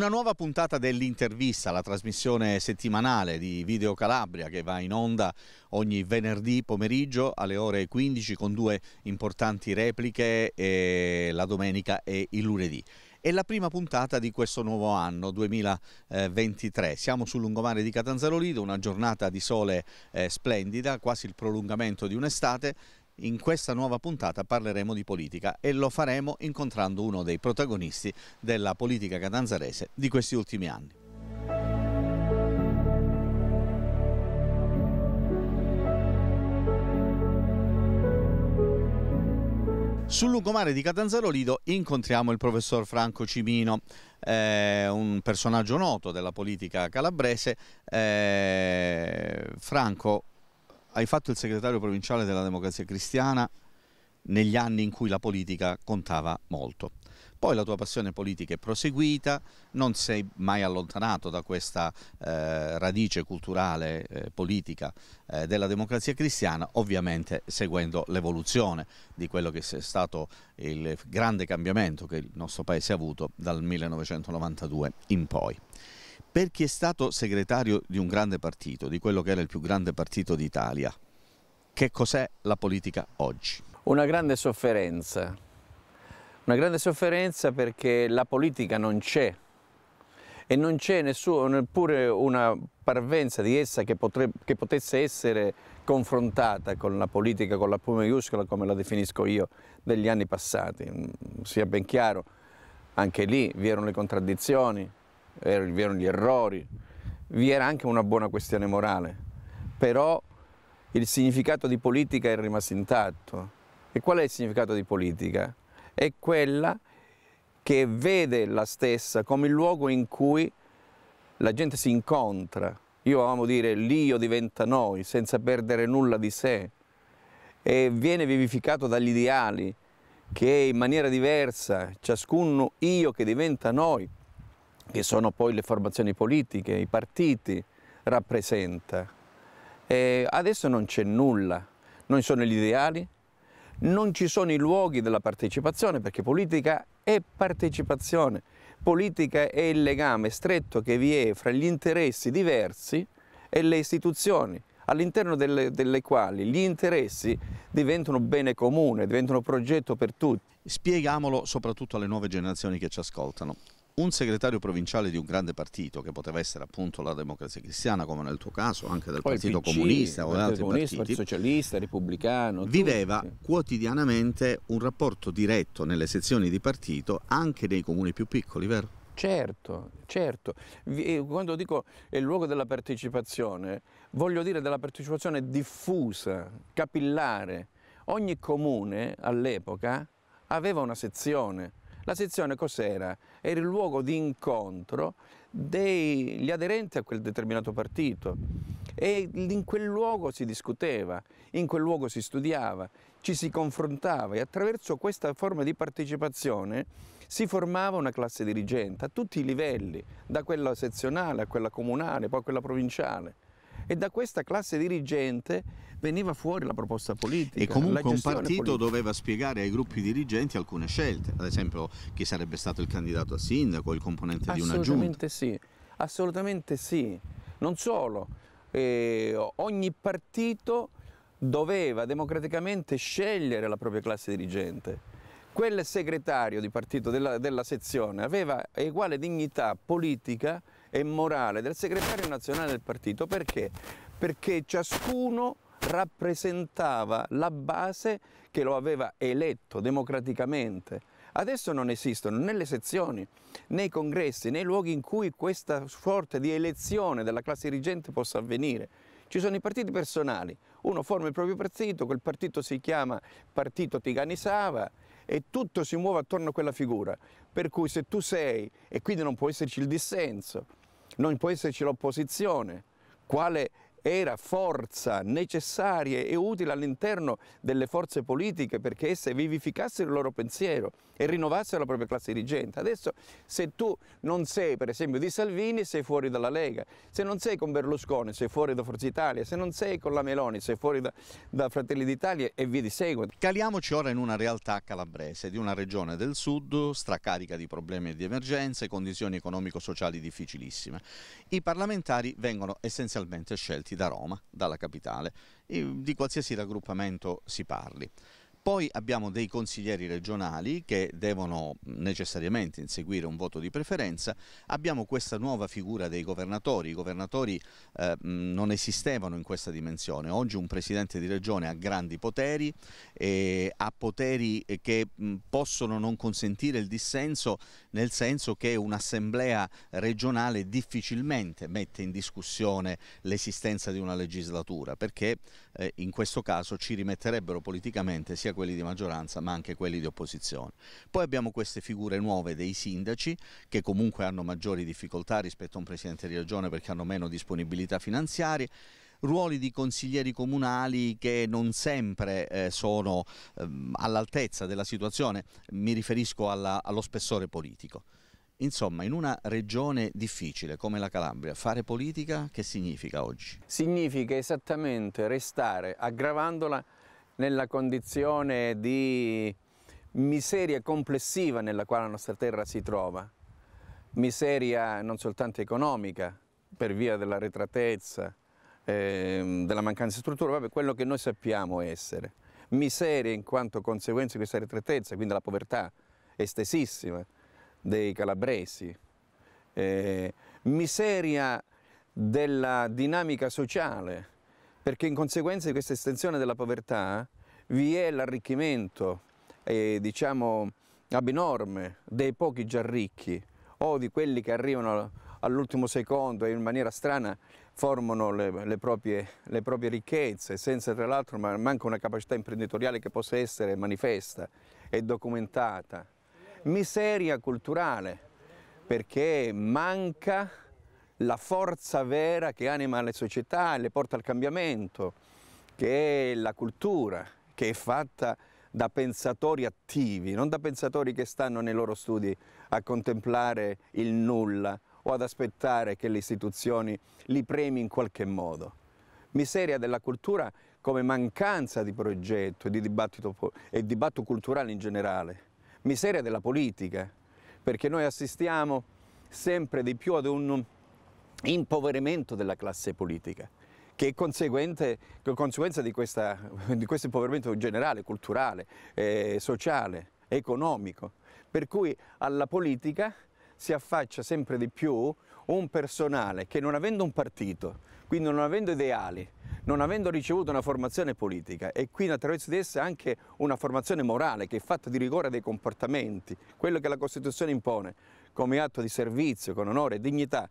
Una nuova puntata dell'intervista, la trasmissione settimanale di Video Calabria che va in onda ogni venerdì pomeriggio alle ore 15 con due importanti repliche eh, la domenica e il lunedì è la prima puntata di questo nuovo anno 2023. Siamo sul lungomare di Catanzaro Lido, una giornata di sole eh, splendida, quasi il prolungamento di un'estate in questa nuova puntata parleremo di politica e lo faremo incontrando uno dei protagonisti della politica catanzarese di questi ultimi anni. Sul lungomare di Catanzaro Lido incontriamo il professor Franco Cimino, eh, un personaggio noto della politica calabrese. Eh, Franco, hai fatto il segretario provinciale della Democrazia Cristiana negli anni in cui la politica contava molto. Poi la tua passione politica è proseguita, non sei mai allontanato da questa eh, radice culturale, eh, politica eh, della democrazia cristiana, ovviamente seguendo l'evoluzione di quello che è stato il grande cambiamento che il nostro paese ha avuto dal 1992 in poi per chi è stato segretario di un grande partito, di quello che era il più grande partito d'Italia, che cos'è la politica oggi? Una grande sofferenza, una grande sofferenza perché la politica non c'è e non c'è neppure una parvenza di essa che, potrebbe, che, potesse essere confrontata con la politica, con la P maiuscola come la definisco io, degli anni passati. Mm, sia ben chiaro, anche lì vi erano le contraddizioni, vi erano gli errori, vi era anche una buona questione morale, però il significato di politica è rimasto intatto. E qual è il significato di politica? È quella che vede la stessa come il luogo in cui la gente si incontra. Io amo dire l'io diventa noi, senza perdere nulla di sé, e viene vivificato dagli ideali che in maniera diversa ciascuno io che diventa noi che sono poi le formazioni politiche, i partiti, rappresenta. E adesso non c'è nulla, non sono gli ideali, non ci sono i luoghi della partecipazione, perché politica è partecipazione, politica è il legame stretto che vi è fra gli interessi diversi e le istituzioni, all'interno delle, delle, quali gli interessi diventano bene comune, diventano progetto per tutti. Spieghiamolo soprattutto alle nuove generazioni che ci ascoltano un segretario provinciale di un grande partito, che poteva essere appunto la democrazia cristiana, come nel tuo caso, anche del Poi Partito PC, Comunista o di altri comunista, Partito socialista, repubblicano, viveva tutti. quotidianamente un rapporto diretto nelle sezioni di partito anche nei comuni più piccoli, vero? Certo, certo. Eh, quando dico il luogo della partecipazione, voglio dire della partecipazione diffusa, capillare. Ogni comune all'epoca aveva una sezione la sezione cos'era? Era il luogo di incontro degli aderenti a quel determinato partito e in quel luogo si discuteva, in quel luogo si studiava, ci si confrontava e attraverso questa forma di partecipazione si formava una classe dirigente a tutti i livelli, da quella sezionale a quella comunale, poi a quella provinciale e da questa classe dirigente veniva fuori la proposta politica. E comunque un partito politica. doveva spiegare ai gruppi dirigenti alcune scelte, ad esempio chi sarebbe stato il candidato a sindaco, il componente di una giunta. Assolutamente sì, assolutamente sì. Non solo, eh, ogni partito doveva democraticamente scegliere la propria classe dirigente. Quel segretario di partito della, della sezione aveva uguale dignità politica e morale del segretario nazionale del partito. Perché? Perché ciascuno rappresentava la base che lo aveva eletto democraticamente. Adesso non esistono né le sezioni, né i congressi, né i luoghi in cui questa sorta di elezione della classe dirigente possa avvenire. Ci sono i partiti personali, uno forma il proprio partito, quel partito si chiama partito Tiganisava e tutto si muove attorno a quella figura. Per cui se tu sei, e quindi non può esserci il dissenso, non può esserci l'opposizione. Quale era forza necessaria e utile all'interno delle forze politiche perché esse vivificassero il loro pensiero e rinnovassero la propria classe dirigente. Adesso se tu non sei per esempio di Salvini sei fuori dalla Lega, se non sei con Berlusconi sei fuori da Forza Italia, se non sei con la Meloni sei fuori da, da Fratelli d'Italia e via di seguito. Caliamoci ora in una realtà calabrese di una regione del sud stracarica di problemi e di emergenze, condizioni economico-sociali difficilissime. I parlamentari vengono essenzialmente scelti da Roma, dalla capitale, di qualsiasi raggruppamento si parli. Poi abbiamo dei consiglieri regionali che devono necessariamente inseguire un voto di preferenza, abbiamo questa nuova figura dei governatori, i governatori eh, non esistevano in questa dimensione, oggi un presidente di regione ha grandi poteri, eh, ha poteri che mh, possono non consentire il dissenso nel senso che un'assemblea regionale difficilmente mette in discussione l'esistenza di una legislatura perché eh, in questo caso ci rimetterebbero politicamente sia sia quelli di maggioranza ma anche quelli di opposizione. Poi abbiamo queste figure nuove dei sindaci che comunque hanno maggiori difficoltà rispetto a un presidente di regione perché hanno meno disponibilità finanziarie ruoli di consiglieri comunali che non sempre eh, sono eh, all'altezza della situazione, mi riferisco alla, allo spessore politico. Insomma, in una regione difficile come la Calabria, fare politica che significa oggi? Significa esattamente restare, aggravandola, nella condizione di miseria complessiva nella quale la nostra terra si trova, miseria non soltanto economica per via della retratezza, eh, della mancanza di struttura, vabbè, quello che noi sappiamo essere, miseria in quanto conseguenza di questa retratezza, quindi la povertà estesissima dei calabresi, eh, miseria della dinamica sociale perché in conseguenza di questa estensione della povertà vi è l'arricchimento, eh, diciamo, abnorme dei pochi già ricchi o di quelli che arrivano all'ultimo secondo e in maniera strana formano le, le, proprie, le proprie, ricchezze, senza tra l'altro manca una capacità imprenditoriale che possa essere manifesta e documentata. Miseria culturale, perché manca la forza vera che anima le società, e le porta al cambiamento, che è la cultura, che è fatta da pensatori attivi, non da pensatori che stanno nei loro studi a contemplare il nulla o ad aspettare che le istituzioni li premi in qualche modo. Miseria della cultura come mancanza di progetto e di dibattito, e dibattito culturale in generale. Miseria della politica, perché noi assistiamo sempre di più ad un impoverimento della classe politica che è conseguenza di, questa, di, questo impoverimento generale, culturale, eh, sociale, economico, per cui alla politica si affaccia sempre di più un personale che non avendo un partito, quindi non avendo ideali, non avendo ricevuto una formazione politica e quindi attraverso di essa anche una formazione morale che è fatta di rigore dei comportamenti, quello che la Costituzione impone come atto di servizio, con onore e dignità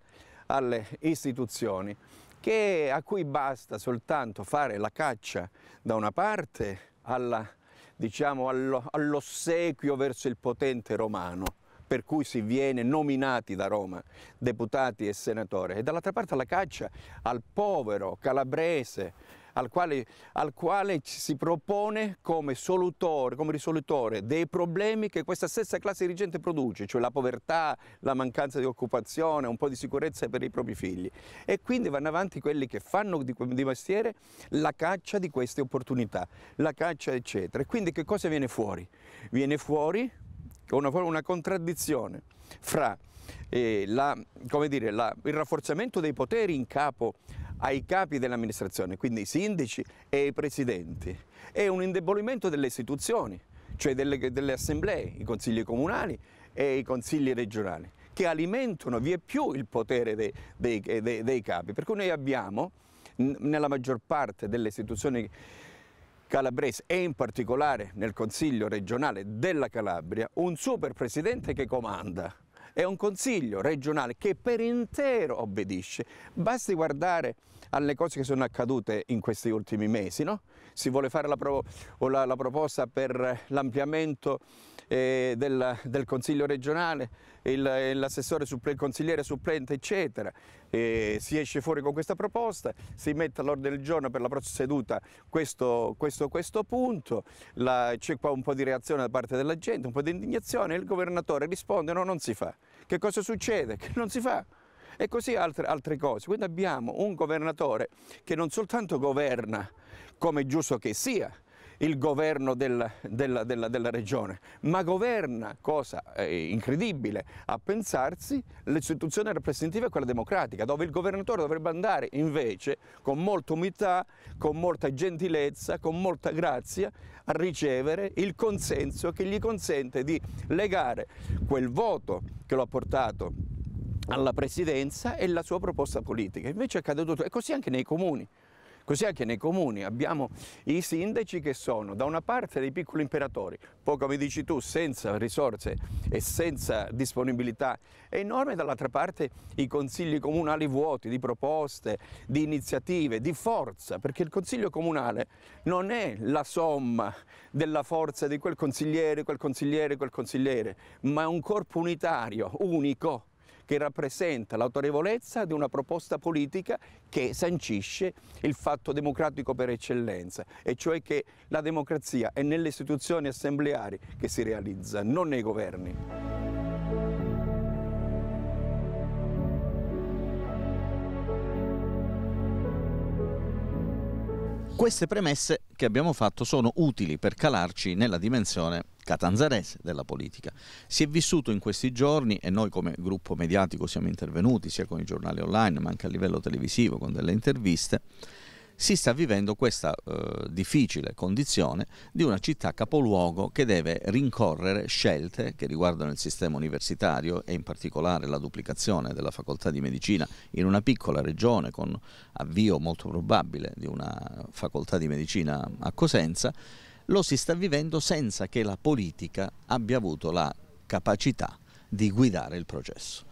alle istituzioni, che, a cui basta soltanto fare la caccia da una parte alla, diciamo, allo, all'ossequio verso il potente romano per cui si viene nominati da Roma deputati e senatori, e dall'altra parte la caccia al povero calabrese al quale, al quale si propone come, solutore, come risolutore dei problemi che questa stessa classe dirigente produce, cioè la povertà, la mancanza di occupazione, un po' di sicurezza per i propri figli. E quindi vanno avanti quelli che fanno di, di mestiere la caccia di queste opportunità, la caccia eccetera. E quindi che cosa viene fuori? Viene fuori una, una contraddizione fra eh, la, dire, la, il rafforzamento dei poteri in capo ai capi dell'amministrazione, quindi i sindaci e i presidenti. È un indebolimento delle istituzioni, cioè delle, delle assemblee, i consigli comunali e i consigli regionali, che alimentano via più il potere dei, dei, dei, dei capi. Per cui noi abbiamo, nella maggior parte delle istituzioni calabrese e in particolare nel Consiglio regionale della Calabria, un super presidente che comanda, è un consiglio regionale che per intero obbedisce. Basti guardare alle cose che sono accadute in questi ultimi mesi, no? Si vuole fare la, pro la, la proposta per l'ampliamento eh, del, del, Consiglio regionale, l'assessore, il consigliere supplente eccetera. E si esce fuori con questa proposta, si mette all'ordine del giorno per la prossima seduta questo, questo, questo punto, c'è qua un po' di reazione da parte della gente, un po' di indignazione, il governatore risponde no non si fa. Che cosa succede? Che non si fa e così altre, altre, cose. Quindi abbiamo un governatore che non soltanto governa come è giusto che sia, il governo del, della, della, della, regione, ma governa, cosa eh, incredibile a pensarsi, l'istituzione rappresentativa e quella democratica, dove il governatore dovrebbe andare invece con molta umiltà, con molta gentilezza, con molta grazia a ricevere il consenso che gli consente di legare quel voto che lo ha portato alla presidenza e la sua proposta politica. Invece è accaduto tutto, e così anche nei comuni. Così anche nei comuni abbiamo i sindaci che sono da una parte dei piccoli imperatori, poi come dici tu, senza risorse e senza disponibilità enorme, dall'altra parte i consigli comunali vuoti di proposte, di iniziative, di forza, perché il consiglio comunale non è la somma della forza di quel consigliere, quel consigliere, quel consigliere, ma è un corpo unitario, unico, che rappresenta l'autorevolezza di una proposta politica che sancisce il fatto democratico per eccellenza, e cioè che la democrazia è nelle istituzioni assembleari che si realizza, non nei governi. Queste premesse che abbiamo fatto sono utili per calarci nella dimensione catanzarese della politica. Si è vissuto in questi giorni, e noi come gruppo mediatico siamo intervenuti sia con i giornali online ma anche a livello televisivo con delle interviste, si sta vivendo questa eh, difficile condizione di una città capoluogo che deve rincorrere scelte che riguardano il sistema universitario e in particolare la duplicazione della facoltà di medicina in una piccola regione con avvio molto probabile di una facoltà di medicina a Cosenza lo si sta vivendo senza che la politica abbia avuto la capacità di guidare il processo.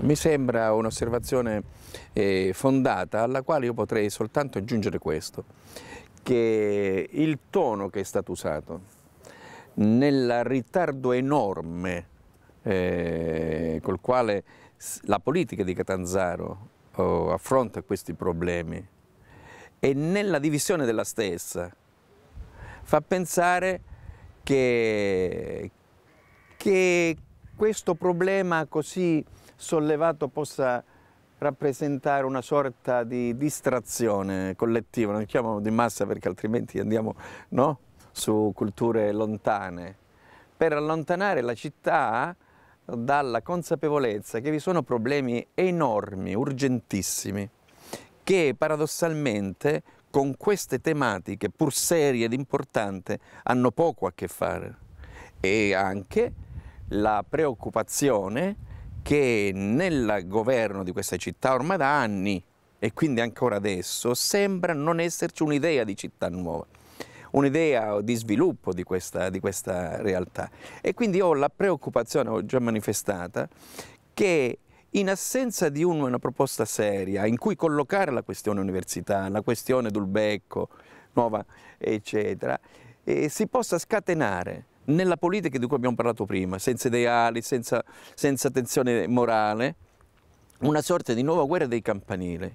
Mi sembra un'osservazione eh, fondata alla quale io potrei soltanto aggiungere questo, che il tono che è stato usato nel ritardo enorme eh, col quale la politica di Catanzaro oh, affronta questi problemi e nella divisione della stessa fa pensare che, che questo problema così sollevato possa rappresentare una sorta di distrazione collettiva, non chiamo di massa perché altrimenti andiamo no? su culture lontane, per allontanare la città dalla consapevolezza che vi sono problemi enormi, urgentissimi, che paradossalmente con queste tematiche, pur serie ed importanti, hanno poco a che fare. E anche la preoccupazione che nel governo di questa città ormai da anni e quindi ancora adesso sembra non esserci un'idea di città nuova, un'idea di sviluppo di questa, di questa realtà. E quindi ho la preoccupazione, ho già manifestata, che in assenza di una proposta seria in cui collocare la questione università, la questione Dulbecco, Nuova, eccetera, eh, si possa scatenare nella politica di cui abbiamo parlato prima, senza ideali, senza, senza tensione morale, una sorta di nuova guerra dei campanili,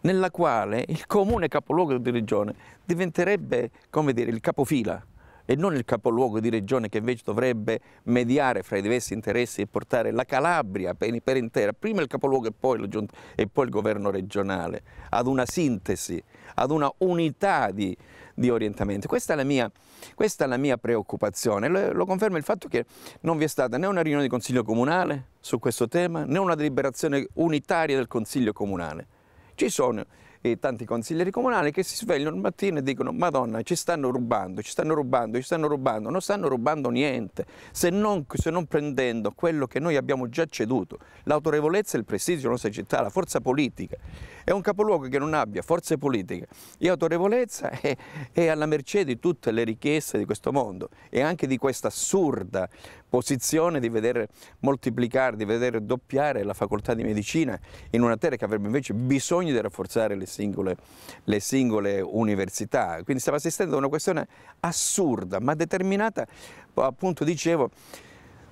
nella quale il comune capoluogo di regione diventerebbe, come dire, il capofila e non il capoluogo di regione che invece dovrebbe mediare fra i diversi interessi e portare la Calabria per, per intera, prima il capoluogo e poi, il, e poi, il governo regionale, ad una sintesi, ad una unità di, di orientamento. Questa è la mia, è la mia preoccupazione, lo, lo conferma il fatto che non vi è stata né una riunione di Consiglio Comunale su questo tema, né una deliberazione unitaria del Consiglio Comunale. Ci sono e tanti consiglieri comunali che si svegliano al mattino e dicono Madonna ci stanno rubando, ci stanno rubando, ci stanno rubando, non stanno rubando niente se non, se non prendendo quello che noi abbiamo già ceduto, l'autorevolezza e il prestigio della nostra città, la forza politica. È un capoluogo che non abbia forze politiche e autorevolezza è, è alla mercé di tutte le richieste di questo mondo e anche di questa assurda posizione di vedere moltiplicare, di vedere doppiare la facoltà di medicina in una terra che avrebbe invece bisogno di rafforzare le singole, le singole università. Quindi stiamo assistendo a una questione assurda, ma determinata, appunto dicevo,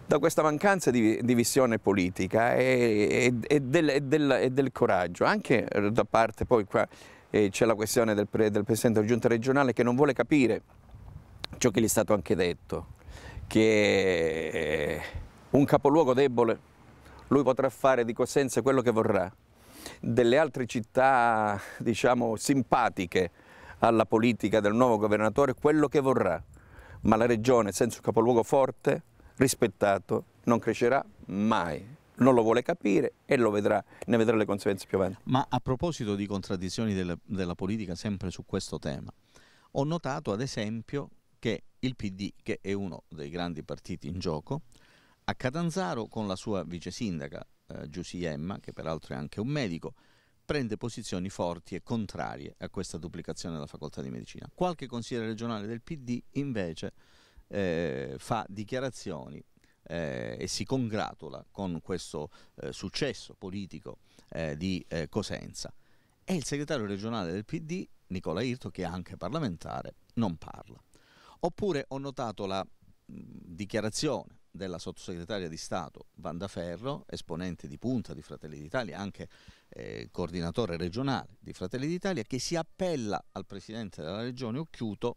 da questa mancanza di, di visione politica e, e, e, del, e, del, e del coraggio, anche da parte poi qua eh, c'è la questione del, pre, del Presidente della Giunta regionale che non vuole capire ciò che gli è stato anche detto che eh, un capoluogo debole, lui potrà fare di Cosenza quello che vorrà, delle altre città diciamo simpatiche alla politica del nuovo governatore quello che vorrà, ma la regione senza un capoluogo forte, rispettato, non crescerà mai non lo vuole capire e lo vedrà, ne vedrà le conseguenze più avanti. Ma a proposito di contraddizioni delle, della politica, sempre su questo tema, ho notato ad esempio che il PD, che è uno dei grandi partiti in gioco, a Catanzaro con la sua vice sindaca eh, Giusy Emma, che peraltro è anche un medico, prende posizioni forti e contrarie a questa duplicazione della facoltà di medicina. Qualche consigliere regionale del PD invece eh, fa dichiarazioni eh, e si congratula con questo eh, successo politico eh, di eh, Cosenza. E il segretario regionale del PD, Nicola Irto, che è anche parlamentare, non parla. Oppure ho notato la dichiarazione della sottosegretaria di Stato Vanda Ferro, esponente di punta di Fratelli d'Italia, anche eh, coordinatore regionale di Fratelli d'Italia, che si appella al presidente della regione Occhiuto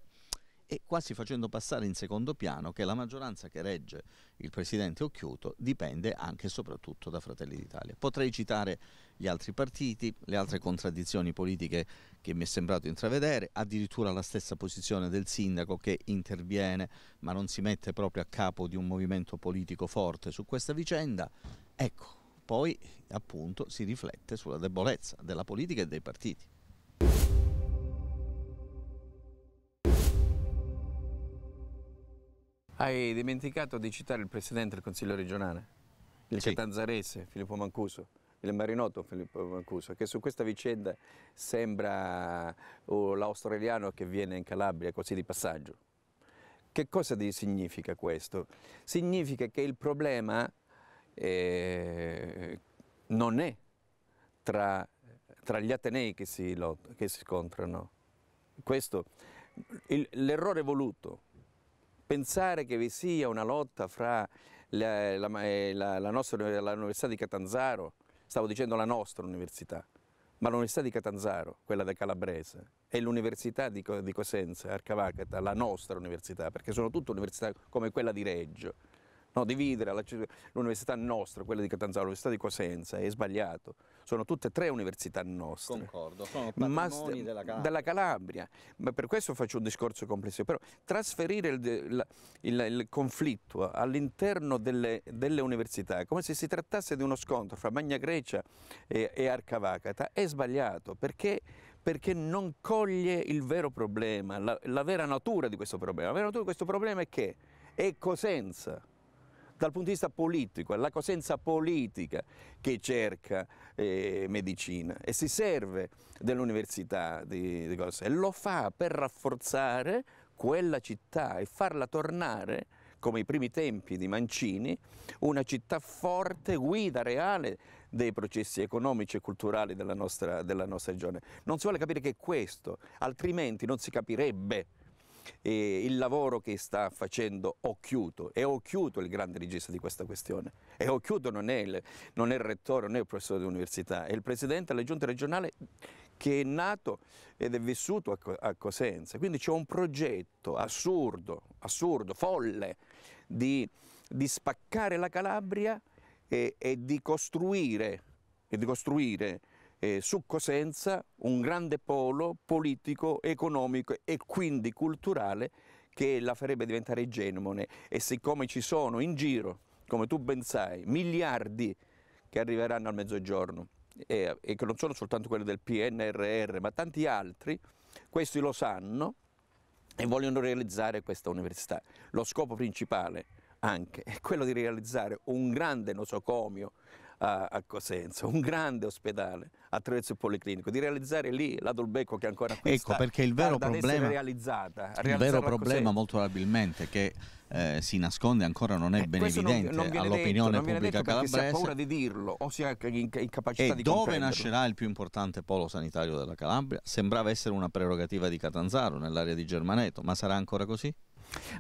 e quasi facendo passare in secondo piano che la maggioranza che regge il presidente Occhiuto dipende anche e soprattutto da Fratelli d'Italia. Potrei citare gli altri partiti, le altre contraddizioni politiche che mi è sembrato intravedere, addirittura la stessa posizione del sindaco che interviene ma non si mette proprio a capo di un movimento politico forte su questa vicenda. Ecco, poi appunto si riflette sulla debolezza della politica e dei partiti. Hai dimenticato di citare il Presidente del Consiglio regionale, il sì. Catanzarese, Filippo Mancuso il marinotto Filippo Mancuso, che su questa vicenda sembra l'australiano che viene in Calabria così di passaggio. Che cosa significa questo? Significa che il problema eh, non è tra, tra, gli atenei che si, che si scontrano. Questo, l'errore voluto, pensare che vi sia una lotta fra la, la, la, la nostra l'università di Catanzaro stavo dicendo la nostra università, ma l'università di Catanzaro, quella del Calabrese, e l'università di, di Cosenza, Arcavacata, la nostra università, perché sono tutte università come quella di Reggio, No, dividere l'università nostra, quella di Catanzaro, l'università di Cosenza, è sbagliato. Sono tutte e tre università nostre. Concordo, sono patrimoni della Calabria. della Calabria. Ma per questo faccio un discorso complessivo. Però trasferire il, il, il, il conflitto all'interno delle, delle, università, come se si trattasse di uno scontro fra Magna Grecia e, e Arcavacata, è sbagliato perché perché non coglie il vero problema, la, la vera natura di questo problema. La vera natura di questo problema è che è Cosenza, dal punto di vista politico, è la cosenza politica che cerca eh, medicina e si serve dell'università di, di cose, e lo fa per rafforzare quella città e farla tornare come i primi tempi di Mancini, una città forte, guida reale dei processi economici e culturali della nostra, della nostra regione. Non si vuole capire che è questo, altrimenti non si capirebbe eh, il lavoro che sta facendo Occhiuto. È Occhiuto il grande regista di questa questione. E Occhiuto non è, il, non è il rettore, non è il professore dell'università, è il presidente della giunta regionale che è nato ed è vissuto a Cosenza. Quindi c'è un progetto assurdo, assurdo, folle, di, di spaccare la Calabria e, e di costruire, e di costruire eh, su Cosenza un grande polo politico, economico e quindi culturale che la farebbe diventare genomone e siccome ci sono in giro, come tu ben sai, miliardi che arriveranno al mezzogiorno e, e che non sono soltanto quelli del PNRR ma tanti altri, questi lo sanno e vogliono realizzare questa università. Lo scopo principale anche è quello di realizzare un grande nosocomio a, a, Cosenza, un grande ospedale attraverso il Policlinico, di realizzare lì la Dolbecco che ancora qui ecco, perché il vero problema, realizzata. Il vero problema molto probabilmente che eh, si nasconde ancora non è eh, ben evidente non, non all'opinione detto, pubblica calabrese. Si ha paura di dirlo o si ha incapacità e di dove nascerà il più importante polo sanitario della Calabria? Sembrava essere una prerogativa di Catanzaro nell'area di Germaneto, ma sarà ancora così?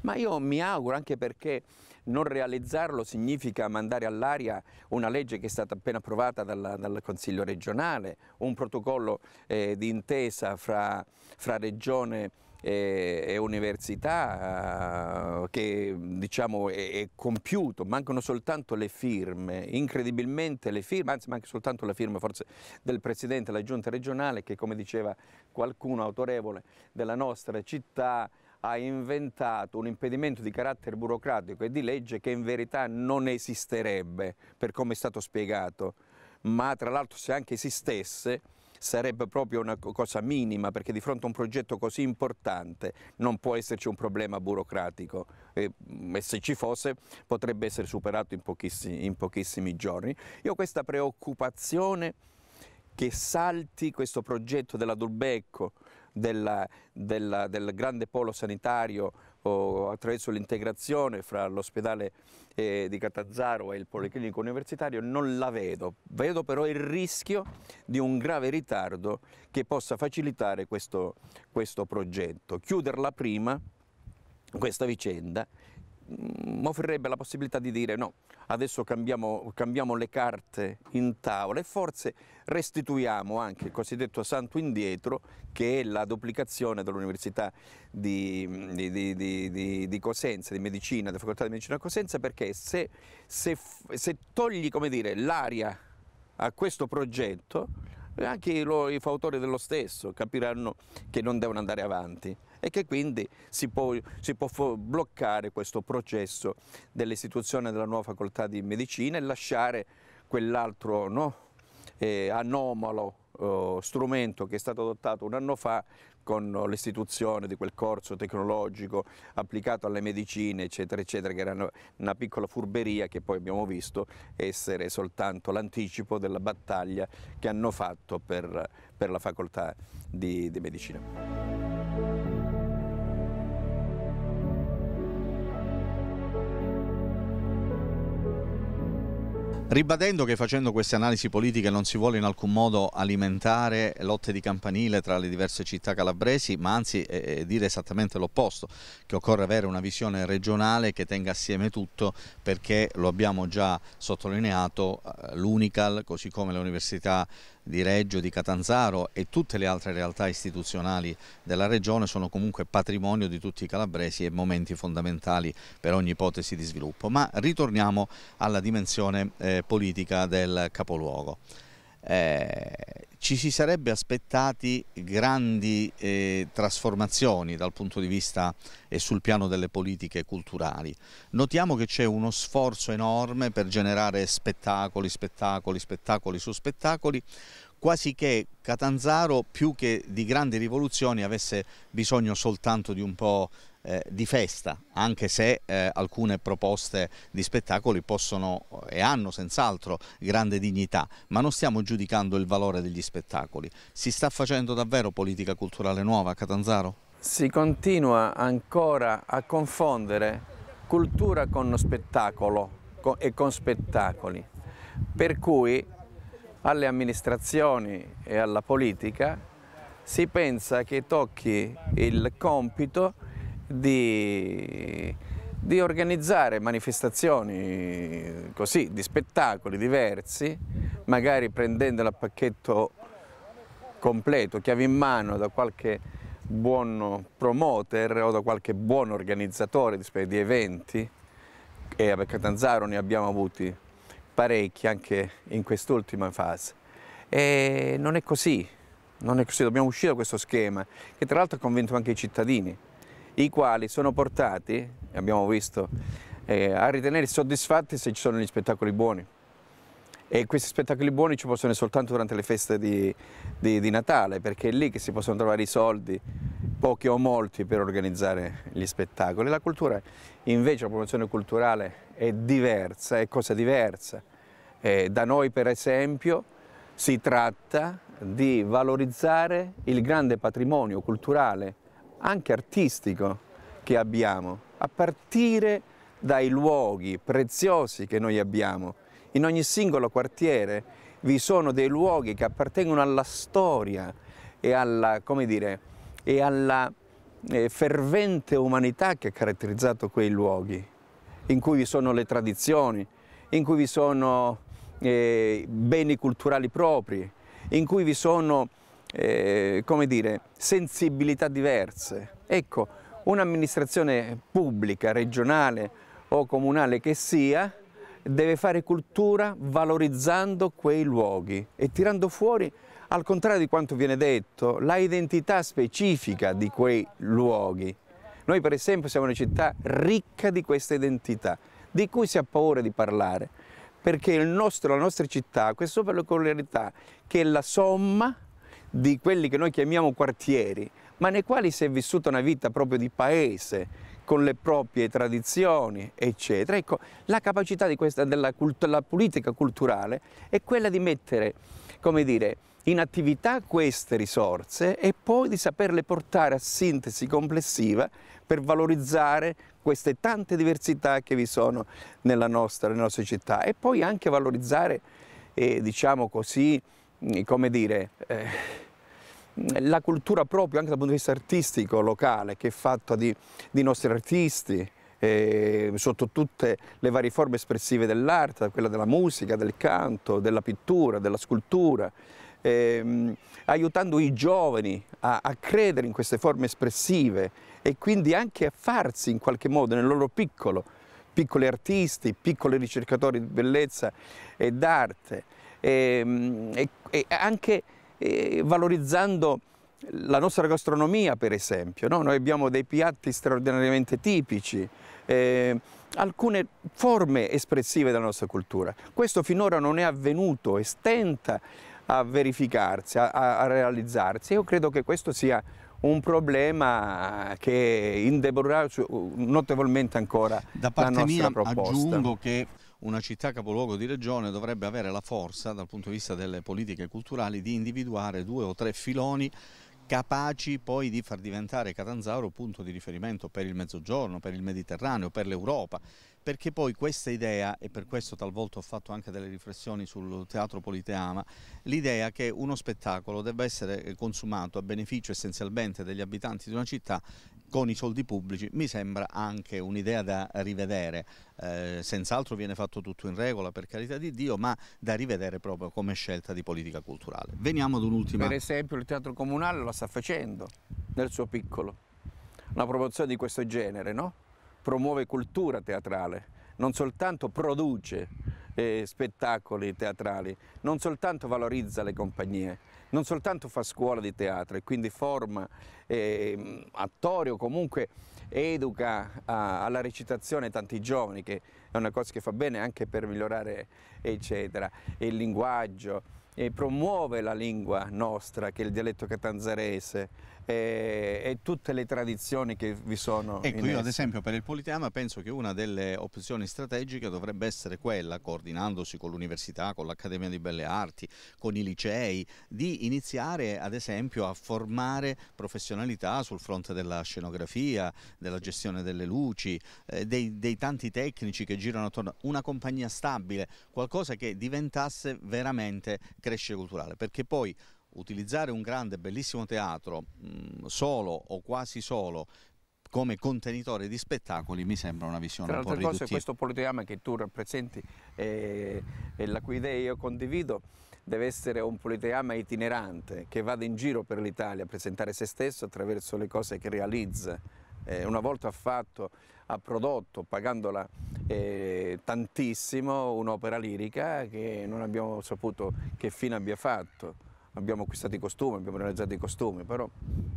Ma io mi auguro anche perché non realizzarlo significa mandare all'aria una legge che è stata appena approvata dalla, dal Consiglio regionale, un protocollo eh, di intesa fra, fra regione e, eh, e università uh, che diciamo è, è, compiuto, mancano soltanto le firme, incredibilmente le firme, anzi manca soltanto la firma forse del Presidente della Giunta regionale che come diceva qualcuno autorevole della nostra città ha inventato un impedimento di carattere burocratico e di legge che in verità non esisterebbe, per come è stato spiegato, ma tra l'altro se anche esistesse sarebbe proprio una cosa minima perché di fronte a un progetto così importante non può esserci un problema burocratico e, mm, e se ci fosse potrebbe essere superato in pochissimi, in pochissimi giorni. Io questa preoccupazione che salti questo progetto della Dulbecco della, della, del grande polo sanitario attraverso l'integrazione fra l'ospedale eh, di Catazzaro e il Policlinico Universitario non la vedo, vedo però il rischio di un grave ritardo che possa facilitare questo, questo progetto. Chiuderla prima questa vicenda offrirebbe la possibilità di dire no, adesso cambiamo, cambiamo le carte in tavola e forse restituiamo anche il cosiddetto santo indietro che è la duplicazione dell'Università di, di, di, di, Cosenza, di medicina, della facoltà di medicina di Cosenza perché se, se, se togli l'aria a questo progetto anche lo, i fautori dello stesso capiranno che non devono andare avanti e che quindi si può, si può bloccare questo processo dell'istituzione della nuova facoltà di medicina e lasciare quell'altro no, eh, anomalo oh, strumento che è stato adottato un anno fa con l'istituzione di quel corso tecnologico applicato alle medicine, eccetera, eccetera, che era una piccola furberia che poi abbiamo visto essere soltanto l'anticipo della battaglia che hanno fatto per, per la facoltà di, di medicina. Ribadendo che facendo queste analisi politiche non si vuole in alcun modo alimentare lotte di campanile tra le diverse città calabresi, ma anzi eh, eh dire esattamente l'opposto, che occorre avere una visione regionale che tenga assieme tutto perché lo abbiamo già sottolineato, eh, l'Unical, così come le università di Reggio, di Catanzaro e tutte le altre realtà istituzionali della regione sono comunque patrimonio di tutti i calabresi e momenti fondamentali per ogni ipotesi di sviluppo. Ma ritorniamo alla dimensione eh, politica del capoluogo eh, ci si sarebbe aspettati grandi eh, trasformazioni dal punto di vista e eh, sul piano delle politiche culturali. Notiamo che c'è uno sforzo enorme per generare spettacoli, spettacoli, spettacoli su spettacoli, quasi che Catanzaro più che di grandi rivoluzioni avesse bisogno soltanto di un po' Eh, di festa, anche se eh, alcune proposte di spettacoli possono eh, e hanno senz'altro grande dignità, ma non stiamo giudicando il valore degli spettacoli. Si sta facendo davvero politica culturale nuova a Catanzaro? Si continua ancora a confondere cultura con spettacolo e con spettacoli, per cui alle amministrazioni e alla politica si pensa che tocchi il compito di, di organizzare manifestazioni così, di spettacoli diversi, magari prendendo il pacchetto completo, chiave in mano da qualche buon promoter o da qualche buon organizzatore di, di eventi e a Catanzaro ne abbiamo avuti parecchi anche in quest'ultima fase e non è così, non è così, dobbiamo uscire da questo schema che tra l'altro ha convinto anche i cittadini i quali sono portati, abbiamo visto, eh, a ritenersi soddisfatti se ci sono gli spettacoli buoni. E questi spettacoli buoni ci possono essere soltanto durante le feste di, di, di Natale, perché è lì che si possono trovare i soldi pochi o molti per organizzare gli spettacoli. La cultura invece, la promozione culturale è diversa, è cosa diversa. Eh, da noi per esempio si tratta di valorizzare il grande patrimonio culturale anche artistico che abbiamo, a partire dai luoghi preziosi che noi abbiamo. In ogni singolo quartiere vi sono dei luoghi che appartengono alla storia e alla, dire, e alla eh, fervente umanità che ha caratterizzato quei luoghi, in cui vi sono le tradizioni, in cui vi sono eh, beni culturali propri, in cui vi sono eh, come dire, sensibilità diverse. Ecco, un'amministrazione pubblica, regionale o comunale che sia, deve fare cultura valorizzando quei luoghi e tirando fuori, al contrario di quanto viene detto, la identità specifica di quei luoghi. Noi per esempio siamo una città ricca di questa identità, di cui si ha paura di parlare, perché nostro, la nostra città ha questa peculiarità che è la somma di quelli che noi chiamiamo quartieri, ma nei quali si è vissuta una vita proprio di paese, con le proprie tradizioni, eccetera. Ecco, la capacità questa, della politica culturale è quella di mettere, come dire, in attività queste risorse e poi di saperle portare a sintesi complessiva per valorizzare queste tante diversità che vi sono nella nostra, nella nostra città e poi anche valorizzare, eh, diciamo così, eh, come dire, eh, la cultura proprio anche dal punto di vista artistico locale, che è fatta di, di nostri artisti, eh, sotto tutte le varie forme espressive dell'arte, quella della musica, del canto, della pittura, della scultura, ehm, aiutando i giovani a, a, credere in queste forme espressive e quindi anche a farsi in qualche modo nel loro piccolo, piccoli artisti, piccoli ricercatori di bellezza e d'arte Ehm, e, e anche e eh, valorizzando la nostra gastronomia per esempio, no? noi abbiamo dei piatti straordinariamente tipici, eh, alcune forme espressive della nostra cultura. Questo finora non è avvenuto e stenta a verificarsi, a, a realizzarsi. Io credo che questo sia un problema che indebolirà cioè, notevolmente ancora da parte la nostra mia, proposta. Aggiungo che una città capoluogo di regione dovrebbe avere la forza, dal punto di vista delle politiche culturali, di individuare due o tre filoni capaci poi di far diventare Catanzaro punto di riferimento per il Mezzogiorno, per il Mediterraneo, per l'Europa perché poi questa idea, e per questo talvolta ho fatto anche delle riflessioni sul teatro Politeama, l'idea che uno spettacolo debba essere eh, consumato a beneficio essenzialmente degli abitanti di una città con i soldi pubblici mi sembra anche un'idea da rivedere, eh, senz'altro viene fatto tutto in regola per carità di Dio, ma da rivedere proprio come scelta di politica culturale. Veniamo ad un'ultima. Per esempio il teatro comunale lo sta facendo nel suo piccolo, una promozione di questo genere, no? promuove cultura teatrale, non soltanto produce eh, spettacoli teatrali, non soltanto valorizza le compagnie, non soltanto fa scuola di teatro e quindi forma eh, attori o comunque educa a, alla recitazione tanti giovani, che è una cosa che fa bene anche per migliorare eccetera, il linguaggio, e promuove la lingua nostra che è il dialetto catanzarese, e, e tutte le tradizioni che vi sono. Ecco, io ad esempio per il Politeama penso che una delle opzioni strategiche dovrebbe essere quella, coordinandosi con l'università, con l'Accademia di Belle Arti, con i licei, di iniziare ad esempio a formare professionalità sul fronte della scenografia, della gestione delle luci, eh, dei, dei tanti tecnici che girano attorno, a una compagnia stabile, qualcosa che diventasse veramente crescita culturale, perché poi utilizzare un grande, bellissimo teatro mh, mm, solo o quasi solo come contenitore di spettacoli mi sembra una visione Tra un po' riduttiva. Tra l'altra cosa questo politeama che tu rappresenti e eh, la cui idea io condivido deve essere un politeama itinerante che vada in giro per l'Italia a presentare se stesso attraverso le cose che realizza. Eh, una volta fatto, ha prodotto, pagandola eh, tantissimo, un'opera lirica che non abbiamo saputo che fine abbia fatto abbiamo acquistato i costumi, abbiamo realizzato i costumi, però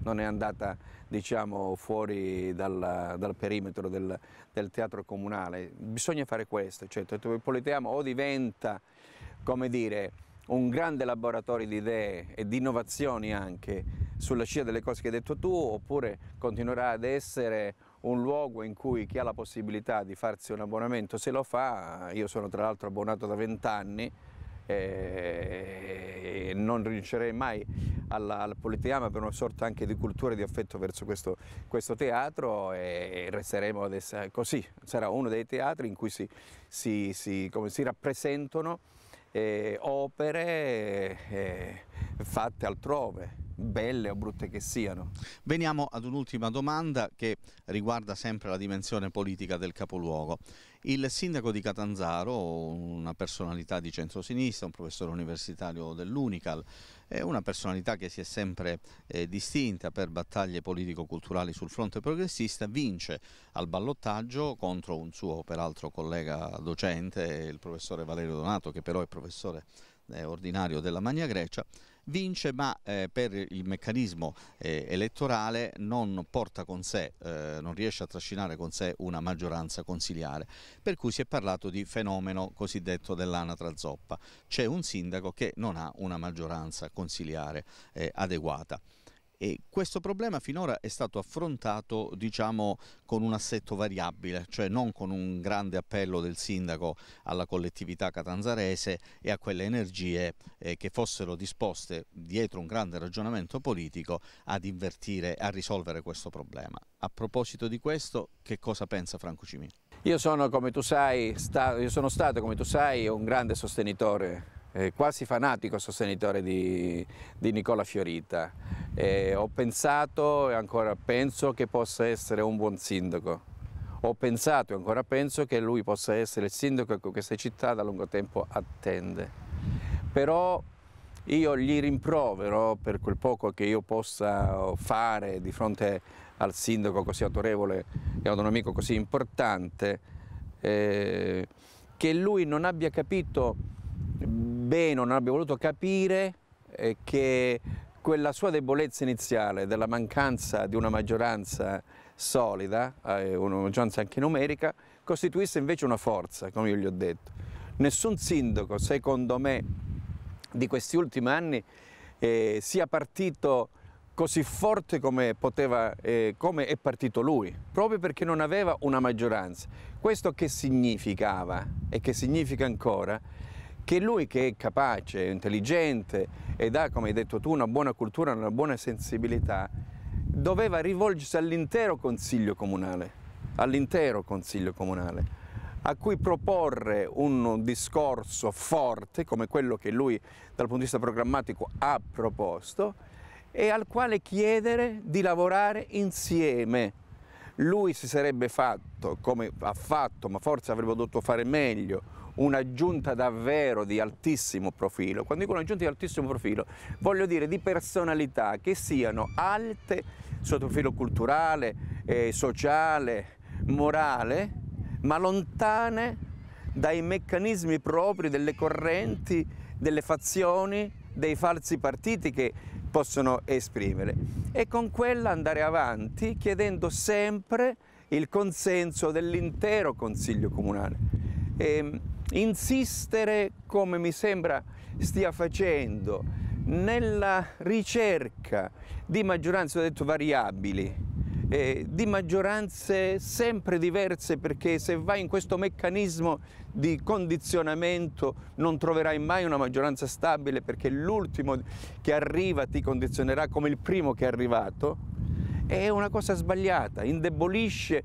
non è andata diciamo, fuori dal, dal perimetro del, del, teatro comunale. Bisogna fare questo, cioè, il Politeama o diventa come dire, un grande laboratorio di idee e di innovazioni anche sulla scia delle cose che hai detto tu, oppure continuerà ad essere un luogo in cui chi ha la possibilità di farsi un abbonamento se lo fa, io sono tra l'altro abbonato da vent'anni, eh, non rinuncerei mai alla, alla Politeama per una sorta anche di cultura e di affetto verso questo, questo teatro e, resteremo adesso eh, così, sarà uno dei teatri in cui si, si, si, si rappresentano eh, opere eh, fatte altrove belle o brutte che siano. Veniamo ad un'ultima domanda che riguarda sempre la dimensione politica del capoluogo. Il sindaco di Catanzaro, una personalità di centrosinistra, un professore universitario dell'Unical, è una personalità che si è sempre eh, distinta per battaglie politico-culturali sul fronte progressista, vince al ballottaggio contro un suo peraltro collega docente, il professore Valerio Donato, che però è professore eh, ordinario della Magna Grecia, vince ma eh, per il meccanismo eh, elettorale non porta con sé, eh, non riesce a trascinare con sé una maggioranza consiliare, per cui si è parlato di fenomeno cosiddetto dell'anatra zoppa, c'è un sindaco che non ha una maggioranza consiliare eh, adeguata. E questo problema finora è stato affrontato diciamo, con un assetto variabile, cioè non con un grande appello del sindaco alla collettività catanzarese e a quelle energie eh, che fossero disposte dietro un grande ragionamento politico ad invertire, a risolvere questo problema. A proposito di questo, che cosa pensa Franco Cimini? Io sono, come tu sai, sta, sono stato, come tu sai, un grande sostenitore eh, quasi fanatico sostenitore di, di Nicola Fiorita. Eh, ho pensato e ancora penso che possa essere un buon sindaco. Ho pensato e ancora penso che lui possa essere il sindaco che questa città da lungo tempo attende. Però io gli rimprovero per quel poco che io possa fare di fronte al sindaco così autorevole e ad un amico così importante, eh, che lui non abbia capito bene o non abbia voluto capire che quella sua debolezza iniziale della mancanza di una maggioranza solida, eh, una maggioranza anche numerica, costituisse invece una forza, come io gli ho detto. Nessun sindaco, secondo me, di questi ultimi anni eh, sia partito così forte come, poteva, eh, come è partito lui, proprio perché non aveva una maggioranza. Questo che significava e che significa ancora che lui che è capace, intelligente ed ha, come hai detto tu, una buona cultura, una buona sensibilità, doveva rivolgersi all'intero Consiglio Comunale, all'intero Consiglio Comunale, a cui proporre un discorso forte come quello che lui dal punto di vista programmatico ha proposto e al quale chiedere di lavorare insieme. Lui si sarebbe fatto, come ha fatto, ma forse avrebbe dovuto fare meglio, una giunta davvero di altissimo profilo. Quando dico una giunta di altissimo profilo, voglio dire di personalità che siano alte sotto profilo culturale, eh, sociale, morale, ma lontane dai meccanismi propri delle correnti, delle fazioni, dei falsi partiti che possono esprimere e con quella andare avanti chiedendo sempre il consenso dell'intero Consiglio Comunale. E ehm, insistere, come mi sembra stia facendo, nella ricerca di maggioranze, ho detto variabili, eh, di maggioranze sempre diverse perché se vai in questo meccanismo di condizionamento non troverai mai una maggioranza stabile perché l'ultimo che arriva ti condizionerà come il primo che è arrivato è una cosa sbagliata, indebolisce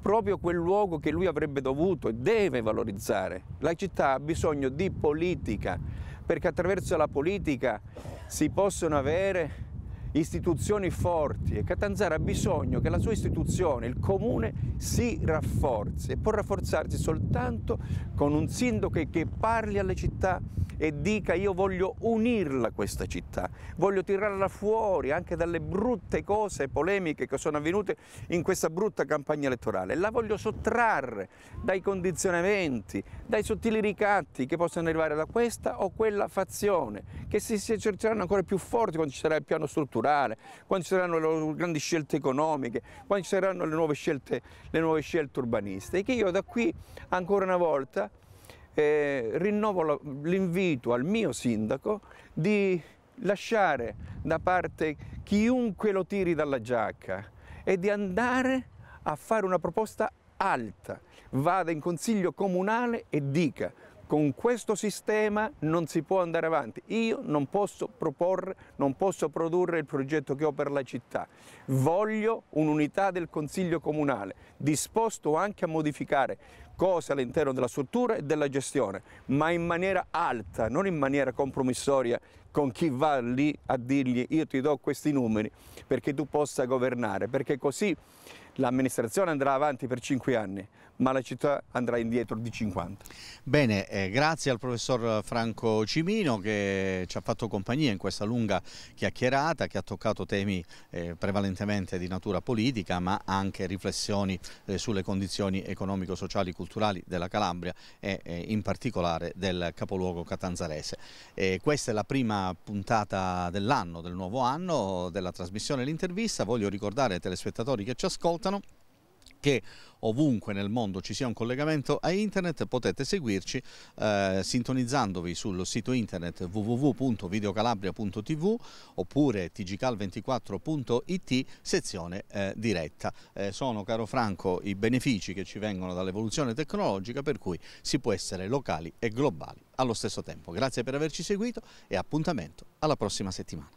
proprio quel luogo che lui avrebbe dovuto e deve valorizzare. La città ha bisogno di politica, perché attraverso la politica si possono avere istituzioni forti e Catanzaro ha bisogno che la sua istituzione, il comune, si rafforzi e può rafforzarsi soltanto con un sindaco che parli alle città e dica io voglio unirla questa città, voglio tirarla fuori anche dalle brutte cose polemiche che sono avvenute in questa brutta campagna elettorale, la voglio sottrarre dai condizionamenti, dai sottili ricatti che possono arrivare da questa o quella fazione, che si eserciteranno ancora più forti quando ci sarà il piano strutturale culturale, quando ci saranno le grandi scelte economiche, quando ci saranno le nuove scelte, le nuove scelte urbanistiche. io da qui ancora una volta eh, rinnovo l'invito al mio sindaco di lasciare da parte chiunque lo tiri dalla giacca e di andare a fare una proposta alta, vada in consiglio comunale e dica con questo sistema non si può andare avanti. Io non posso proporre, non posso produrre il progetto che ho per la città. Voglio un'unità del Consiglio Comunale, disposto anche a modificare cose all'interno della struttura e della gestione, ma in maniera alta, non in maniera compromissoria con chi va lì a dirgli io ti do questi numeri perché tu possa governare, perché così l'amministrazione andrà avanti per 5 anni, ma la città andrà indietro di 50. Bene, eh, grazie al professor Franco Cimino che ci ha fatto compagnia in questa lunga chiacchierata, che ha toccato temi eh, prevalentemente di natura politica, ma anche riflessioni eh, sulle condizioni economico-sociali e culturali della Calabria e eh, in particolare del capoluogo catanzarese. Eh, questa è la prima puntata dell'anno, del nuovo anno, della trasmissione L'intervista. Voglio ricordare ai telespettatori che ci ascoltano portano che ovunque nel mondo ci sia un collegamento a internet potete seguirci eh, sintonizzandovi sul sito internet www.videocalabria.tv oppure tgcal24.it sezione eh, diretta. Eh, sono caro Franco i benefici che ci vengono dall'evoluzione tecnologica per cui si può essere locali e globali allo stesso tempo. Grazie per averci seguito e appuntamento alla prossima settimana.